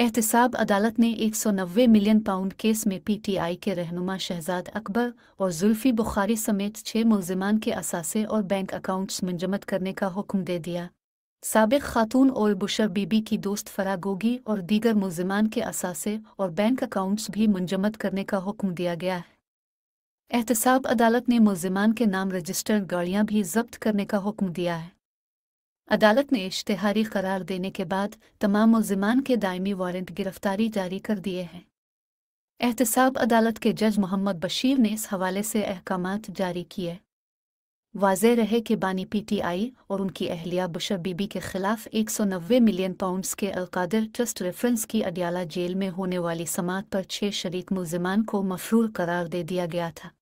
एहतसाब अदालत ने 190 मिलियन पाउंड केस में पीटीआई के रहनुमा शहजाद अकबर और जुल्फी बुखारी समेत छह मुलजमान के असासे और बैंक अकाउंट्स मंजमत करने का हुक्म दे दिया सबक खातून और बुशर बीबी की दोस्त फरा गोगी और दीगर मुलजमान के असासे और बैंक अकाउंट्स भी मंजमत करने का हुक्म दिया गया है एहतसाब अदालत ने मुलजमान के नाम रजिस्टर्ड गाड़ियां भी जब्त करने का हुक्म दिया है अदालत ने इश्तहारी करार देने के बाद तमाम मुलजमान के दायमी वारंट गिरफ्तारी जारी कर दिए हैं एहतसाब अदालत के जज मोहम्मद बशीर ने इस हवाले से अहकाम जारी किए वाज रहे कि बानी पीटीआई और उनकी अहलिया बुशर बीबी के खिलाफ एक सौ नब्बे मिलियन पाउंड्स के अलकादर ट्रस्ट रेफरेंस की अडियाला जेल में होने वाली समात पर छह शरीक मुलजमान को मफरूर करार दे दिया गया था